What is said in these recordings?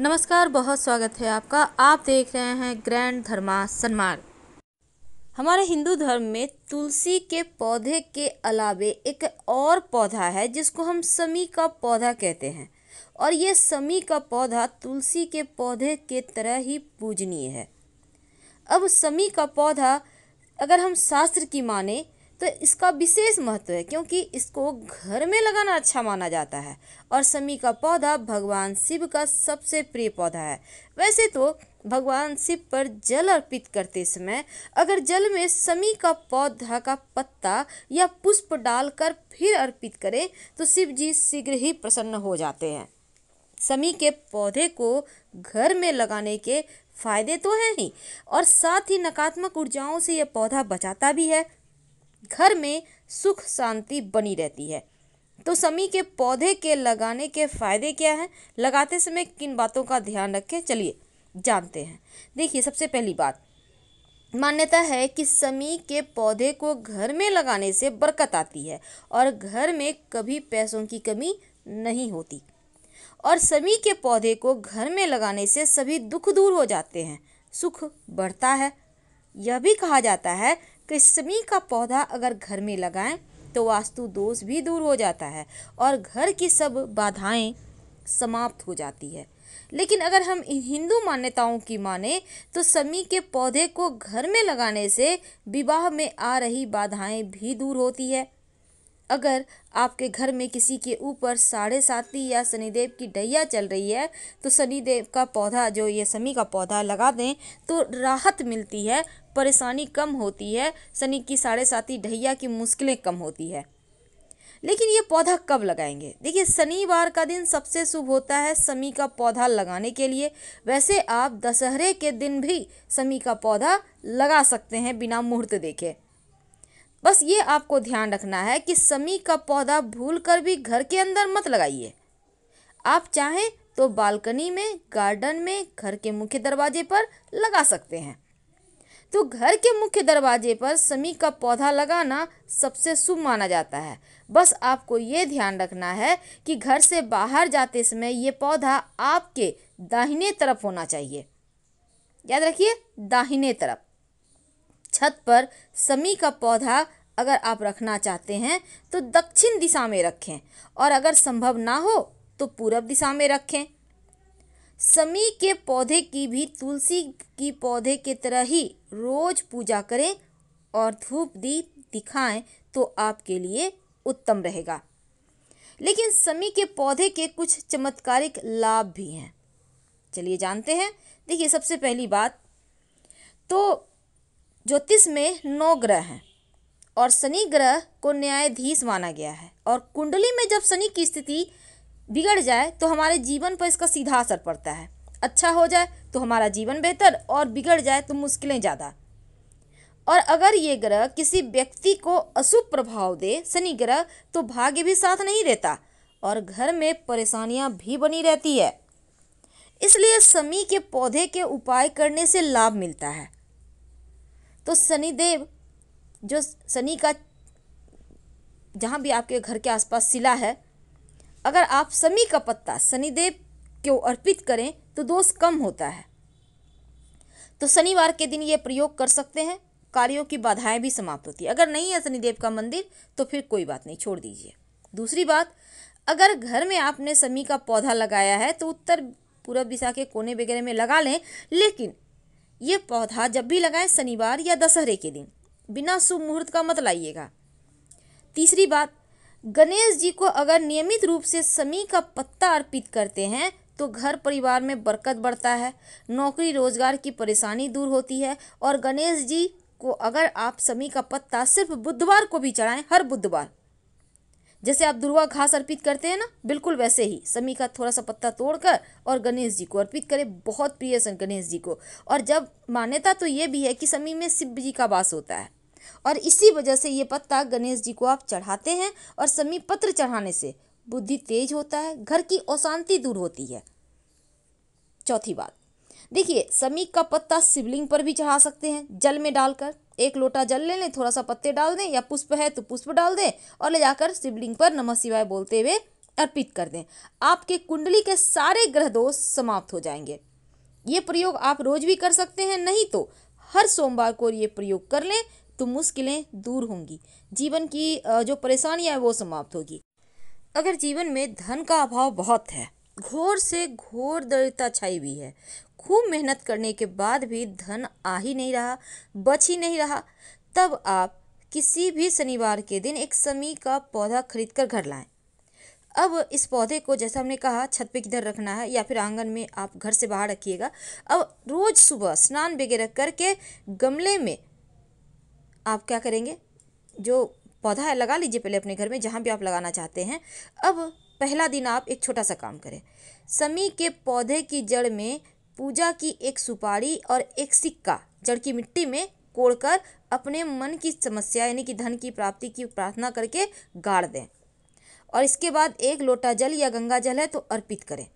नमस्कार बहुत स्वागत है आपका आप देख रहे हैं ग्रैंड धर्मा सन्मार्ग हमारे हिंदू धर्म में तुलसी के पौधे के अलावे एक और पौधा है जिसको हम समी का पौधा कहते हैं और ये समी का पौधा तुलसी के पौधे के तरह ही पूजनीय है अब समी का पौधा अगर हम शास्त्र की माने तो इसका विशेष महत्व है क्योंकि इसको घर में लगाना अच्छा माना जाता है और शमी का पौधा भगवान शिव का सबसे प्रिय पौधा है वैसे तो भगवान शिव पर जल अर्पित करते समय अगर जल में समी का पौधा का पत्ता या पुष्प डालकर फिर अर्पित करें तो शिव जी शीघ्र ही प्रसन्न हो जाते हैं समी के पौधे को घर में लगाने के फायदे तो हैं ही और साथ ही नकारात्मक ऊर्जाओं से यह पौधा बचाता भी है घर में सुख शांति बनी रहती है तो समी के पौधे के लगाने के फ़ायदे क्या हैं लगाते समय किन बातों का ध्यान रखें चलिए जानते हैं देखिए सबसे पहली बात मान्यता है कि समी के पौधे को घर में लगाने से बरकत आती है और घर में कभी पैसों की कमी नहीं होती और समी के पौधे को घर में लगाने से सभी दुख दूर हो जाते हैं सुख बढ़ता है यह भी कहा जाता है किस्मी का पौधा अगर घर में लगाएं तो वास्तु दोष भी दूर हो जाता है और घर की सब बाधाएं समाप्त हो जाती है लेकिन अगर हम हिंदू मान्यताओं की माने तो समी के पौधे को घर में लगाने से विवाह में आ रही बाधाएं भी दूर होती है अगर आपके घर में किसी के ऊपर साढ़े साती या शनिदेव की डैया चल रही है तो शनिदेव का पौधा जो ये शमी का पौधा लगा दें तो राहत मिलती है परेशानी कम होती है शनि की साढ़े साती ढैया की मुश्किलें कम होती है लेकिन ये पौधा कब लगाएंगे देखिए शनिवार का दिन सबसे शुभ होता है शमी का पौधा लगाने के लिए वैसे आप दशहरे के दिन भी शमी का पौधा लगा सकते हैं बिना मुहूर्त देखे बस ये आपको ध्यान रखना है कि समी का पौधा भूल कर भी घर के अंदर मत लगाइए आप चाहें तो बालकनी में गार्डन में घर के मुख्य दरवाजे पर लगा सकते हैं तो घर के मुख्य दरवाजे पर समी का पौधा लगाना सबसे शुभ माना जाता है बस आपको ये ध्यान रखना है कि घर से बाहर जाते समय ये पौधा आपके दाहिने तरफ होना चाहिए याद रखिए दाहिने तरफ छत पर समी का पौधा अगर आप रखना चाहते हैं तो दक्षिण दिशा में रखें और अगर संभव ना हो तो पूरब दिशा में रखें समी के पौधे की भी तुलसी की पौधे के तरह ही रोज पूजा करें और धूप दीप दिखाएं तो आपके लिए उत्तम रहेगा लेकिन समी के पौधे के कुछ चमत्कारिक लाभ भी हैं चलिए जानते हैं देखिए सबसे पहली बात तो ज्योतिष में नौ ग्रह हैं और शनि ग्रह को न्यायाधीश माना गया है और कुंडली में जब शनि की स्थिति बिगड़ जाए तो हमारे जीवन पर इसका सीधा असर पड़ता है अच्छा हो जाए तो हमारा जीवन बेहतर और बिगड़ जाए तो मुश्किलें ज़्यादा और अगर ये ग्रह किसी व्यक्ति को अशुभ प्रभाव दे शनि ग्रह तो भाग्य भी साथ नहीं देता और घर में परेशानियाँ भी बनी रहती है इसलिए शमी के पौधे के उपाय करने से लाभ मिलता है तो शनिदेव जो शनि का जहाँ भी आपके घर के आसपास शिला है अगर आप शमी का पत्ता शनिदेव को अर्पित करें तो दोष कम होता है तो शनिवार के दिन ये प्रयोग कर सकते हैं कार्यों की बाधाएं भी समाप्त होती है अगर नहीं है शनिदेव का मंदिर तो फिर कोई बात नहीं छोड़ दीजिए दूसरी बात अगर घर में आपने शमी का पौधा लगाया है तो उत्तर पूर्व दिशा के कोने वगैरह में लगा लें लेकिन ये पौधा जब भी लगाएं शनिवार या दशहरे के दिन बिना शुभ मुहूर्त का मत लाइएगा तीसरी बात गणेश जी को अगर नियमित रूप से समी का पत्ता अर्पित करते हैं तो घर परिवार में बरकत बढ़ता है नौकरी रोजगार की परेशानी दूर होती है और गणेश जी को अगर आप समी का पत्ता सिर्फ बुधवार को भी चढ़ाएं हर बुधवार जैसे आप दुर्वा घास अर्पित करते हैं ना बिल्कुल वैसे ही समी का थोड़ा सा पत्ता तोड़कर और गणेश जी को अर्पित करें बहुत प्रिय सन गणेश जी को और जब मान्यता तो ये भी है कि समी में शिव जी का वास होता है और इसी वजह से ये पत्ता गणेश जी को आप चढ़ाते हैं और समी पत्र चढ़ाने से बुद्धि तेज होता है घर की अशांति दूर होती है चौथी बात देखिए समी का पत्ता शिवलिंग पर भी चढ़ा सकते हैं जल में डालकर एक लोटा जल ले लें थोड़ा सा पत्ते डाल दें या पुष्प है तो पुष्प डाल दें और ले जाकर शिवलिंग पर नमः शिवाय बोलते हुए अर्पित कर दें आपके कुंडली के सारे ग्रह दोष समाप्त हो जाएंगे ये प्रयोग आप रोज भी कर सकते हैं नहीं तो हर सोमवार को ये प्रयोग कर लें तो मुश्किलें दूर होंगी जीवन की जो परेशानियाँ है वो समाप्त होगी अगर जीवन में धन का अभाव बहुत है घोर से घोर दरिद्रता छाई हुई है खूब मेहनत करने के बाद भी धन आ ही नहीं रहा बच ही नहीं रहा तब आप किसी भी शनिवार के दिन एक समी का पौधा खरीद कर घर लाएं अब इस पौधे को जैसा हमने कहा छत पे किधर रखना है या फिर आंगन में आप घर से बाहर रखिएगा अब रोज़ सुबह स्नान वगैरह करके गमले में आप क्या करेंगे जो पौधा है लगा लीजिए पहले अपने घर में जहाँ भी आप लगाना चाहते हैं अब पहला दिन आप एक छोटा सा काम करें समी के पौधे की जड़ में पूजा की एक सुपारी और एक सिक्का जड़ की मिट्टी में कोड़कर अपने मन की समस्या यानी कि धन की प्राप्ति की प्रार्थना करके गाड़ दें और इसके बाद एक लोटा जल या गंगा जल है तो अर्पित करें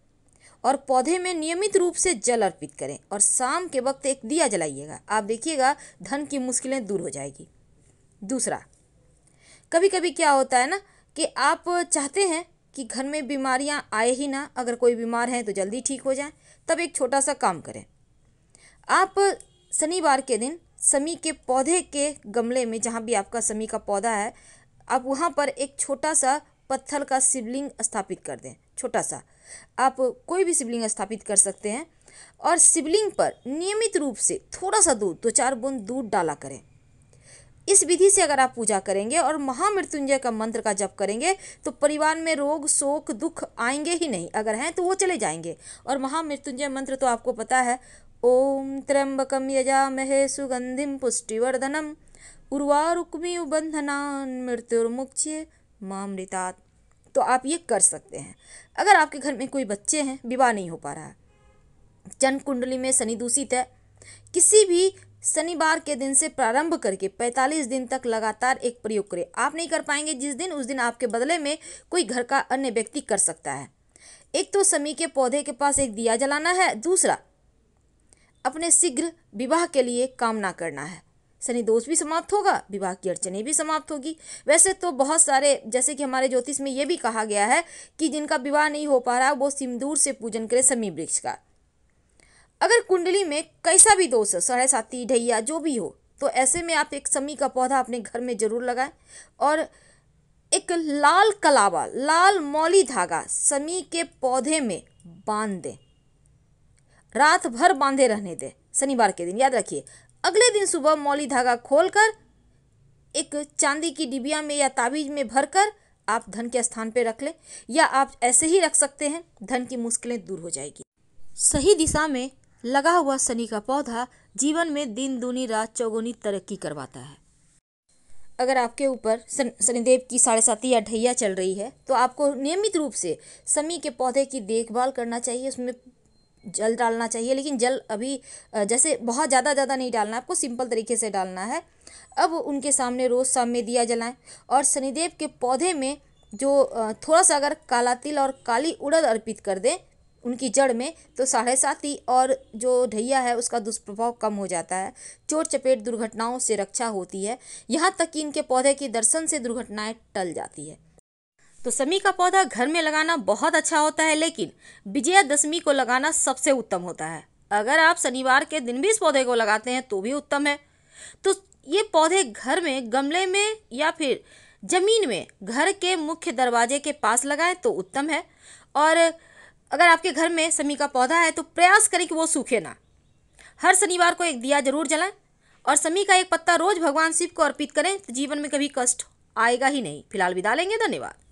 और पौधे में नियमित रूप से जल अर्पित करें और शाम के वक्त एक दिया जलाइएगा आप देखिएगा धन की मुश्किलें दूर हो जाएगी दूसरा कभी कभी क्या होता है ना कि आप चाहते हैं कि घर में बीमारियां आए ही ना अगर कोई बीमार हैं तो जल्दी ठीक हो जाए तब एक छोटा सा काम करें आप शनिवार के दिन समी के पौधे के गमले में जहाँ भी आपका समी का पौधा है आप वहाँ पर एक छोटा सा पत्थर का शिवलिंग स्थापित कर दें छोटा सा आप कोई भी शिवलिंग स्थापित कर सकते हैं और शिवलिंग पर नियमित रूप से थोड़ा सा दूध दो चार बूंद दूध डाला करें इस विधि से अगर आप पूजा करेंगे और महामृत्युंजय का मंत्र का जप करेंगे तो परिवार में रोग शोक दुख आएंगे ही नहीं अगर हैं तो वो चले जाएंगे और महामृत्युंजय मंत्र तो आपको पता है ओम त्र्यंबकम महे सुगंधिम पुष्टिवर्धनम उर्वारुक्मी बंधनान मृत्युर्मुक्ष्य मामृतात् तो आप ये कर सकते हैं अगर आपके घर में कोई बच्चे हैं विवाह नहीं हो पा रहा है चंद कुंडली में शनि दूषित है किसी भी शनिवार के दिन से प्रारंभ करके 45 दिन तक लगातार एक प्रयोग करें आप नहीं कर पाएंगे जिस दिन उस दिन आपके बदले में कोई घर का अन्य व्यक्ति कर सकता है एक तो समी के पौधे के पास एक दिया जलाना है दूसरा अपने शीघ्र विवाह के लिए कामना करना है शनि दोष भी समाप्त होगा विवाह की अड़चने भी समाप्त होगी वैसे तो बहुत सारे जैसे कि हमारे ज्योतिष में ये भी कहा गया है कि जिनका विवाह नहीं हो पा रहा वो सिंदूर से पूजन करें समी वृक्ष का अगर कुंडली में कैसा भी दोष है साढ़े साथी ढैया जो भी हो तो ऐसे में आप एक समी का पौधा अपने घर में ज़रूर लगाएं और एक लाल कलावा लाल मौली धागा समी के पौधे में बांध दें रात भर बांधे रहने दें शनिवार के दिन याद रखिए अगले दिन सुबह मौली धागा खोलकर एक चांदी की डिबिया में या ताबीज में भरकर आप धन के स्थान पर रख लें या आप ऐसे ही रख सकते हैं धन की मुश्किलें दूर हो जाएगी सही दिशा में लगा हुआ शनि का पौधा जीवन में दिन दूनी रात चौगुनी तरक्की करवाता है अगर आपके ऊपर शनिदेव की साढ़े साती या ढैया चल रही है तो आपको नियमित रूप से शमी के पौधे की देखभाल करना चाहिए उसमें जल डालना चाहिए लेकिन जल अभी जैसे बहुत ज़्यादा ज़्यादा नहीं डालना आपको सिंपल तरीके से डालना है अब उनके सामने रोज़ शाम में दिया जलाएं और शनिदेव के पौधे में जो थोड़ा सा अगर काला तिल और काली उड़द अर्पित कर दें उनकी जड़ में तो साढ़े साथी और जो ढैया है उसका दुष्प्रभाव कम हो जाता है चोट चपेट दुर्घटनाओं से रक्षा होती है यहाँ तक कि इनके पौधे के दर्शन से दुर्घटनाएं टल जाती है तो समी का पौधा घर में लगाना बहुत अच्छा होता है लेकिन विजयादशमी को लगाना सबसे उत्तम होता है अगर आप शनिवार के दिन भी इस पौधे को लगाते हैं तो भी उत्तम है तो ये पौधे घर में गमले में या फिर जमीन में घर के मुख्य दरवाजे के पास लगाएं तो उत्तम है और अगर आपके घर में समी का पौधा है तो प्रयास करें कि वो सूखे ना हर शनिवार को एक दिया जरूर जलाएं और समी का एक पत्ता रोज भगवान शिव को अर्पित करें तो जीवन में कभी कष्ट आएगा ही नहीं फिलहाल विदा लेंगे धन्यवाद